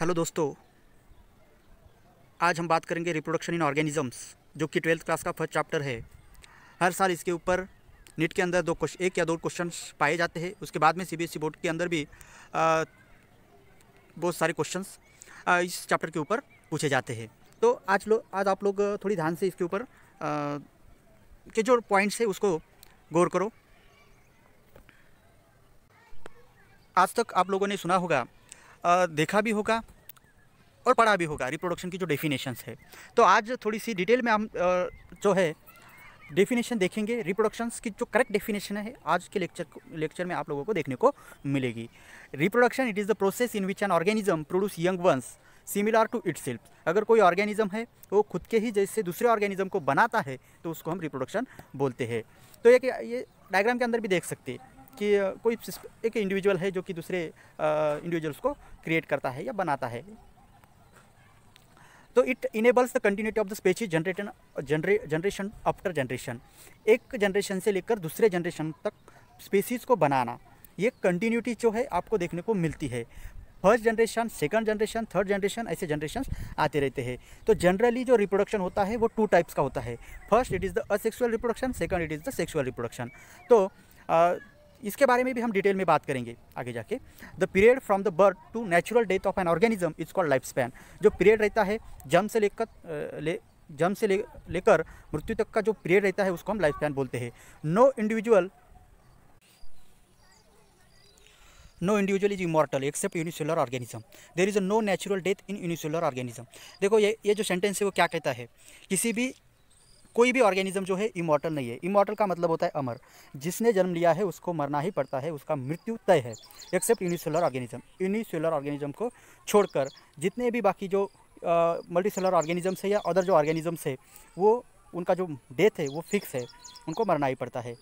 Hello दोस्तों आज हम बात करेंगे रिप्रोडक्शन इन ऑर्गेनिजम्स जो कि ट्वेल्थ क्लास का फर्स्ट चैप्टर है हर साल इसके ऊपर नीट के अंदर दो क्वेश्चन एक या दो क्वेश्चन पाए जाते हैं उसके बाद में सीबीएसई बोर्ड e के अंदर भी बहुत सारे क्वेश्चन इस चैप्टर के ऊपर पूछे जाते हैं तो आज लोग आज आप लोग थोड़ी ध्यान से इसके ऊपर के जो पॉइंट्स है उसको गौर करो आज तक आप लोगों ने सुना होगा देखा भी होगा और पढ़ा भी होगा रिप्रोडक्शन की जो डेफिनेशंस है तो आज थोड़ी सी डिटेल में हम जो है डेफिनेशन देखेंगे रिप्रोडक्शंस की जो करेक्ट डेफिनेशन है आज के लेक्चर लेक्चर में आप लोगों को देखने को मिलेगी reproduction it is the process in which an organism produce young ones similar to it अगर कोई ऑर्गेनिज्म है वो खुद के ही जैसे दूसरे ऑर्गेनिज्म को बनाता है तो उसको हम रिप्रोडक्शन बोलते हैं तो ये ये डायग्राम के अंदर भी देख सकते हैं कि कोई एक इंडिविजुअल है जो कि दूसरे इंडिविजुअल्स को क्रिएट करता है या बनाता है तो it enables the continuity of the species generation generation after generation एक जनरेशन से लेकर दूसरे जनरेशन तक स्पेसीज को बनाना ये कंटिन्यूटी जो है आपको देखने को मिलती है first generation second generation third generation ऐसे जनरेशन आते रहते हैं तो जनरली जो रिप्रोडक्शन होता है वो टू टाइप्स का होता है first it is the asexual reproduction second it is the sexual reproduction तो इसके बारे में भी हम डिटेल में बात करेंगे आगे जाके the period from the birth to natural death of an organism is called life span जो पीरियड रहता है जम से लेकर ले जम से ले लेकर मृत्यु तक का जो पीरियड रहता है उसको हम लाइफ स्पैन बोलते हैं no individual no individual is immortal except unicellular organism there is a no natural death in unicellular organism देखो ये ये जो सेंटेंस है वो क्या कहता है किसी भी कोई भी ऑर्गेनिज्म जो है इमोटल नहीं है इमोटल का मतलब होता है अमर जिसने जन्म लिया है उसको मरना ही पड़ता है उसका मृत्यु तय है except unicellular organism unicellular organism को छोड़कर जितने भी बाकी जो मल्टी सेलर ऑर्गेनिजम्स है या अदर जो ऑर्गेनिजम्स है वो उनका जो डेथ है वो फिक्स है उनको मरना ही पड़ता है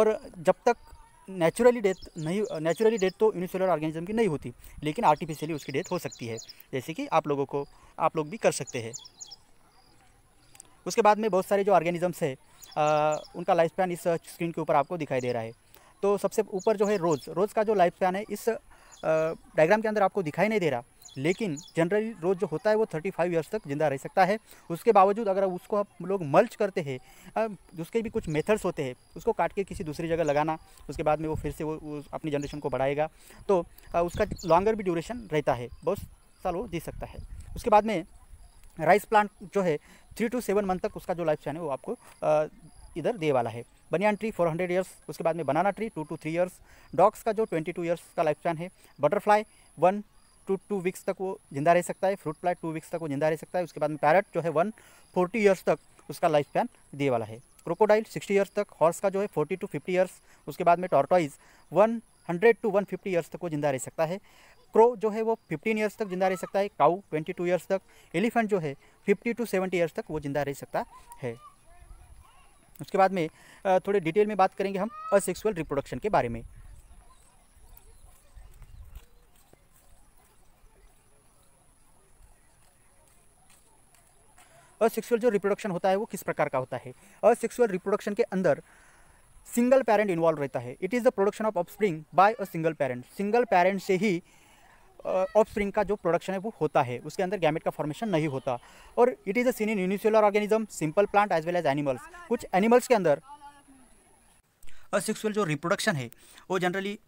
और जब तक नेचुरली डेथ नहीं नेचुरली डेथ तो यूनिसेलर ऑर्गेनिज्म की नहीं होती लेकिन आर्टिफिशियली उसकी डेथ हो सकती है जैसे कि आप लोगों को आप लोग भी कर सकते हैं उसके बाद में बहुत सारे जो ऑर्गेनिजम्स है उनका लाइफ स्पैन इस स्क्रीन के ऊपर आपको दिखाई दे रहा है तो सबसे ऊपर जो है रोज़ रोज़ का जो लाइफ स्पैन है इस डायग्राम के अंदर आपको दिखाई नहीं दे रहा लेकिन जनरली रोज़ जो होता है वो 35 फाइव ईयर्स तक ज़िंदा रह सकता है उसके बावजूद अगर उसको हम लोग मल्च करते हैं उसके भी कुछ मेथड्स होते हैं उसको काट के किसी दूसरी जगह लगाना उसके बाद में वो फिर से वो अपनी जनरेशन को बढ़ाएगा तो उसका लॉन्गर भी ड्यूरेशन रहता है बहुत साल वो जी सकता है उसके बाद में राइस प्लांट जो है थ्री टू सेवन मंथ तक उसका जो लाइफ स्पैन है वो आपको इधर दे वाला है banyan tree four hundred years उसके बाद में banana tree two to three years dogs का जो ट्वेंटी टू ईयर्स का लाइफ स्पैन है butterfly one to two weeks तक वो जिंदा रह सकता है फ्रूट फ्लाई टू वीक्स तक वो जिंदा रह सकता है उसके बाद में पैरट जो है वन फोर्टी ईयर्स तक उसका लाइफ स्पैन दे वाला है क्रोकोडाइल सिक्सटी ईयर्स तक हॉर्स का जो है फोर्टी टू फिफ्टी ईयर्स उसके बाद में tortoise one hundred to one fifty years तक वो जिंदा रह सकता है क्रो जो है वो फिफ्टीन ईयर्स तक जिंदा रह सकता है काउ ट्वेंटी टू ईयर्स तक एलिफेंट जो है फिफ्टी टू सेवेंटी ईयर्स तक वो जिंदा रह सकता है उसके बाद में थोड़े डिटेल में बात करेंगे हम असेक्सुअल रिप्रोडक्शन के बारे में असेक्सुअल जो रिप्रोडक्शन होता है वो किस प्रकार का होता है असेक्सुअल रिप्रोडक्शन के अंदर सिंगल पेरेंट इन्वॉल्व रहता है it is the production of offspring by a single parent single parent से ही ऑफस्प्रिंग का जो प्रोडक्शन है वो होता है उसके अंदर गैमेट का फॉर्मेशन नहीं होता और it is a seen in unicellular organism simple plant as well as animals कुछ एनिमल्स के अंदर असेक्सुअल जो रिप्रोडक्शन है वो जनरली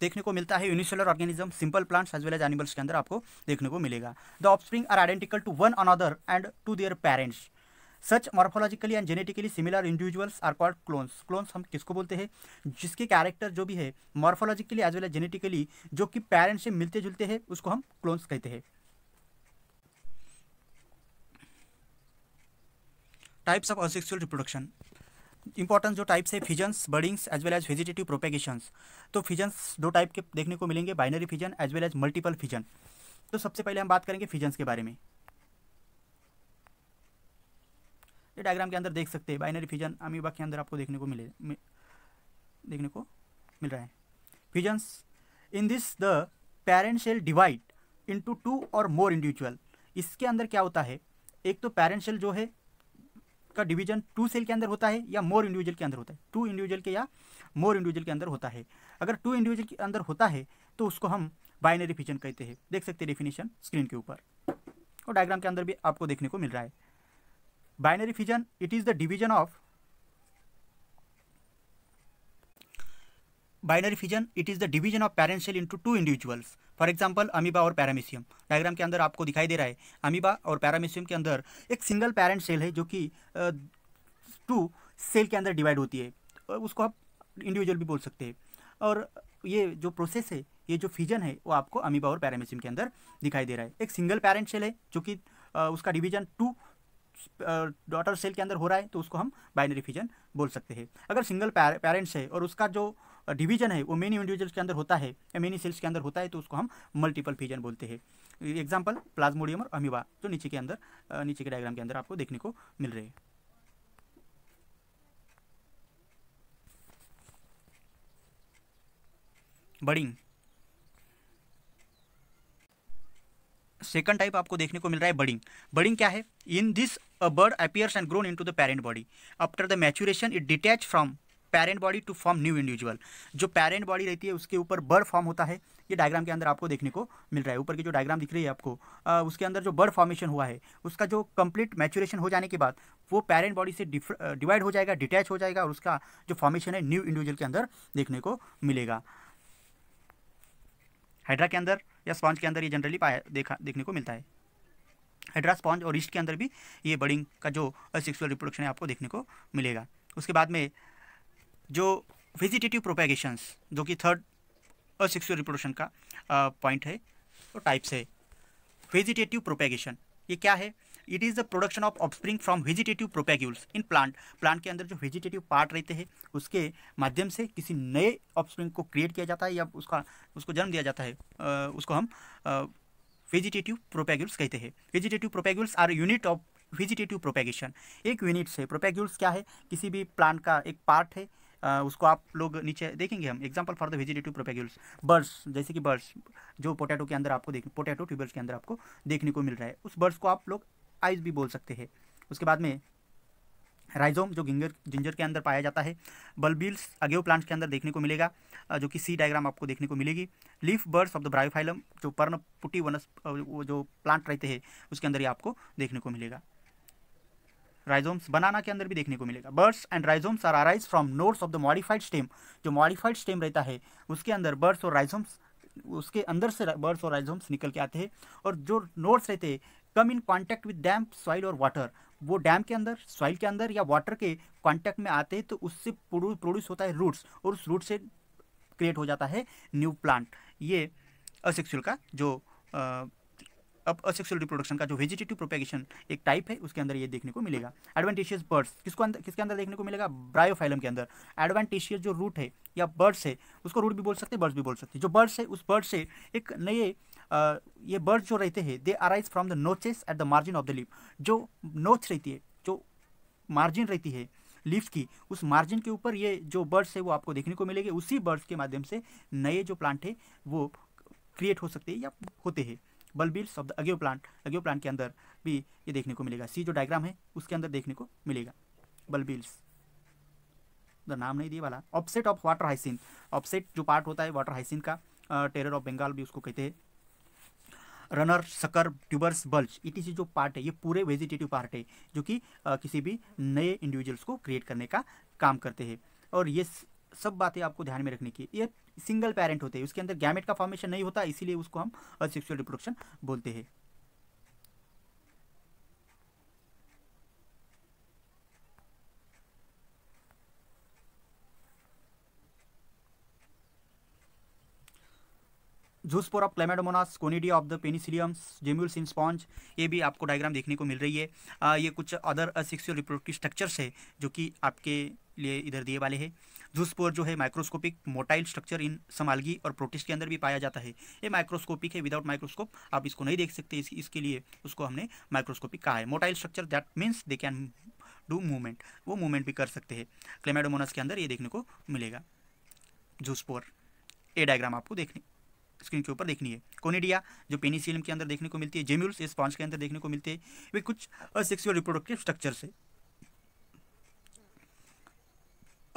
देखने को मिलता है unicellular organism simple plants as well as animals के अंदर आपको देखने को मिलेगा the spring are identical to one another and to their parents such morphologically and genetically similar individuals are called clones clones हम किसको बोलते हैं जिसके कैरेक्टर जो भी है morphologically as well as genetically जो कि पेरेंट्स से मिलते जुलते हैं उसको हम क्लोन्स कहते हैं types of asexual reproduction important जो टाइप्स है fissions buddings as well as vegetative propagations तो फिजन्स दो टाइप के देखने को मिलेंगे binary fission as well as multiple fission तो सबसे पहले हम बात करेंगे फिजन्स के बारे में ये डायग्राम के अंदर देख सकते हैं बाइनरी फ्यूजन अमीबा के अंदर आपको देखने को मिले मि, देखने को मिल रहा है fusions in this the parent cell divide into two और मोर इंडिविजुअल इसके अंदर क्या होता है एक तो पेरेंट सेल जो है का डिवीजन टू सेल के अंदर होता है या मोर इंडिविजुअल के अंदर होता है टू इंडिविजुअल के या मोर इंडिविजुअल के अंदर होता है अगर टू इंडिविजुअल के अंदर होता है तो उसको हम बाइनरी फिजन कहते हैं देख सकते हैं डेफिनेशन स्क्रीन के ऊपर और डायग्राम के अंदर भी आपको देखने को मिल रहा है binary fission it is the division of binary fission it is the division of parent cell into two individuals for example amoeba और पैरामिशियम डायग्राम के अंदर आपको दिखाई दे रहा है अमीबा और पैरामिशियम के अंदर एक सिंगल पेरेंट सेल है जो कि टू सेल के अंदर डिवाइड होती है उसको आप इंडिविजुअल भी बोल सकते हैं और ये जो प्रोसेस है ये जो फिजन है वो आपको अमीबा और पैरामिशियम के अंदर दिखाई दे रहा है एक सिंगल पेरेंट सेल है जो कि उसका डिवीजन टू डॉटर सेल के अंदर हो रहा है तो उसको हम बाइनरी फिजन बोल सकते हैं अगर सिंगल पेरेंट्स है और उसका जो डिवीजन है वो मेनी इंडिविजुअल्स के अंदर होता है या मेनी सेल्स के अंदर होता है तो उसको हम मल्टीपल फिजन बोलते हैं एग्जाम्पल प्लाज्मोडियम और अमीबा जो नीचे के अंदर नीचे के डायग्राम के अंदर आपको देखने को मिल रहे हैं बडिंग सेकंड टाइप आपको देखने को मिल रहा है बडिंग बडिंग क्या है in this a bird appears and grown into the parent body. After the maturation, it detach from parent body to form new individual. जो parent body रहती है उसके ऊपर bird form होता है ये डायग्राम के अंदर आपको देखने को मिल रहा है ऊपर की जो डायग्राम दिख रही है आपको आ, उसके अंदर जो बर्ड फॉर्मेशन हुआ है उसका जो कंप्लीट मैचुरेशन हो जाने के बाद वो पेरेंट बॉडी से डिवाइड हो जाएगा डिटैच हो जाएगा और उसका जो फॉर्मेशन है न्यू इंडिविजुअल के अंदर देखने को मिलेगा हाइड्रा के अंदर या स्पॉन्ज के अंदर ये जनरली पाया देखा देखने को मिलता है हेड्रा स्पॉन्ज और ईस्ट के अंदर भी ये बडिंग का जो सेक्सुअल रिप्रोडक्शन है आपको देखने को मिलेगा उसके बाद में जो वेजिटेटिव प्रोपेगेशंस जो कि थर्ड असेक्सुअल रिप्रोडक्शन का पॉइंट है और टाइप्स है वेजिटेटिव प्रोपेगेशन ये क्या है it is the production of offspring from vegetative propagules in plant plant के अंदर जो वेजिटेटिव पार्ट रहते हैं उसके माध्यम से किसी नए ऑफस्प्रिंग को क्रिएट किया जाता है या उसका उसको जन्म दिया जाता है आ, उसको हम वेजिटेटिव प्रोपेगुल्स कहते हैं vegetative propagules are unit of vegetative propagation एक यूनिट्स है प्रोपैग्यूल्स क्या है किसी भी प्लांट का एक पार्ट है आ, उसको आप लोग नीचे देखेंगे हम example for the vegetative propagules buds जैसे कि बर्ड्स जो पोटैटो के अंदर आपको देख पोटैटो ट्यूबल्स के अंदर आपको देखने को मिल रहा है उस बर्ड्स को आप लोग आइज भी बोल सकते हैं उसके बाद में राइजोम जो गिंजर जिंजर के अंदर पाया जाता है बल्बिल्स अगेव प्लांट्स के अंदर देखने को मिलेगा जो कि सी डायग्राम आपको देखने को मिलेगी leaf buds of the bryophyllum जो पर्ण पुटी वनस जो प्लांट रहते हैं उसके अंदर ही आपको देखने को मिलेगा राइजोम्स बनाना के अंदर भी देखने को मिलेगा buds and rhizomes are arise from nodes of the modified stem जो मॉडिफाइड स्टेम रहता है उसके अंदर बर्ड्स और राइजोम्स उसके अंदर से बर्ड्स और राइजोम्स निकल के आते हैं और जो नोट्स रहते हैं come in contact with damp soil और वाटर वो डैम के अंदर सॉइल के अंदर या वाटर के कांटेक्ट में आते हैं तो उससे प्रोड्यूस होता है रूट्स और उस रूट से क्रिएट हो जाता है न्यू प्लांट ये असेक्सुअल का जो अब असेक्सुअल रिप्रोडक्शन का जो वेजिटेटिव प्रोपेगेशन एक टाइप है उसके अंदर ये देखने को मिलेगा एडवांटेशियस बर्ड्स किसको अंदर किसके अंदर देखने को मिलेगा ब्रायोफाइलम के अंदर एडवांटेशियस जो रूट है या बर्ड्स है उसको रूट भी बोल सकते हैं बर्ड्स भी बोल सकते हैं जो बर्ड्स है उस बर्ड से एक नए ये बर्ड्स जो रहते हैं they arise from the notches at the margin of the leaf जो नोच रहती है जो मार्जिन रहती है लीव्स की उस मार्जिन के ऊपर ये जो बर्ड्स है वो आपको देखने को मिलेंगे उसी बर्ड्स के माध्यम से नए जो प्लांट है वो क्रिएट हो सकते हैं या होते हैं bulbils of the agave plant agave plant के अंदर भी ये देखने को मिलेगा सी जो डायग्राम है उसके अंदर देखने को मिलेगा बल्बिल्स द नाम नहीं दिए वाला offset of water hyacinth offset जो पार्ट होता है वाटर हाइसिन का टेरर ऑफ बंगाल भी उसको कहते हैं रनर सकर ट्यूबर्स बल्ज ये जो पार्ट है ये पूरे वेजिटेटिव पार्ट है जो कि किसी भी नए इंडिविजुअल्स को क्रिएट करने का काम करते हैं और ये सब बातें आपको ध्यान में रखने की ये सिंगल पेरेंट होते हैं उसके अंदर गैमेट का फॉर्मेशन नहीं होता इसीलिए उसको हम असेक्सुअल रिप्रोडक्शन बोलते हैं of chlamydomonas conidia of the penicillium gemmules in sponge ये भी आपको डायग्राम देखने को मिल रही है आ, ये कुछ अदर असिक्सुअल रिप्रोडक्टिव स्ट्रक्चर्स है जो कि आपके लिए इधर दिए वाले हैं जूसपोर जो है microscopic motile structure in some algae और प्रोटिस्ट के अंदर भी पाया जाता है ये माइक्रोस्कोपिक है विदाउट माइक्रोस्कोप आप इसको नहीं देख सकते इस, इसके लिए उसको हमने माइक्रोस्कोपिक कहा है motile structure that means they can do movement वो मूवमेंट भी कर सकते हैं क्लेमेडोमोनास के अंदर ये देखने को मिलेगा जूसपोर ये डायग्राम आपको देखने स्क्रीन के ऊपर देखनी है कोनेडिया जो पेनिसिलियम के अंदर देखने को मिलती है जेम्यूल्स इस स्पॉन्ज के अंदर देखने को मिलती है वे कुछ सेक्सुअल रिप्रोडक्टिव स्ट्रक्चर से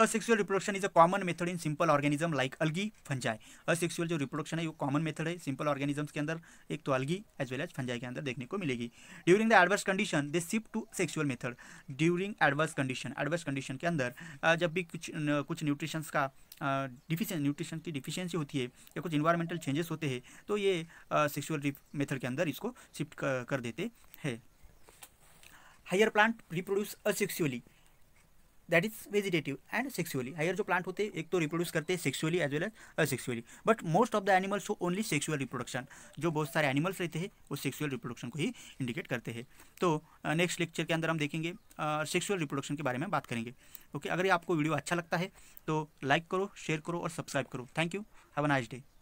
asexual reproduction is a common method in simple organism like algae fungi asexual जो रिप्रोडक्शन है वो कॉमन मेथड है सिंपल ऑर्गेनिजम्स के अंदर एक तो algae as well as fungi के अंदर देखने को मिलेगी during the adverse condition they shift to sexual method during adverse condition adverse condition के अंदर जब भी कुछ न, कुछ न्यूट्रिशंस का डिफिशें न्यूट्रिशन की डिफिशियंसी होती है या कुछ इन्वायरमेंटल चेंजेस होते हैं तो ये सेक्सुअल मेथड के अंदर इसको शिफ्ट कर देते हैं higher plant reproduce asexually that is vegetative and sexually higher जो प्लांट होते हैं एक तो रिप्रोड्यूस करते हैं sexually as well as asexually but most of the animals show only sexual reproduction जो बहुत सारे एनिमल्स रहते हैं वो सेक्सुअल रिप्रोडक्शन को ही इंडिकेट करते हैं तो नेक्स्ट uh, लेक्चर के अंदर हम देखेंगे सेक्सुअल uh, रिप्रोडक्शन के बारे में बात करेंगे ओके okay, अगर ये आपको वीडियो अच्छा लगता है तो लाइक करो शेयर करो और सब्सक्राइब करो thank you have a nice day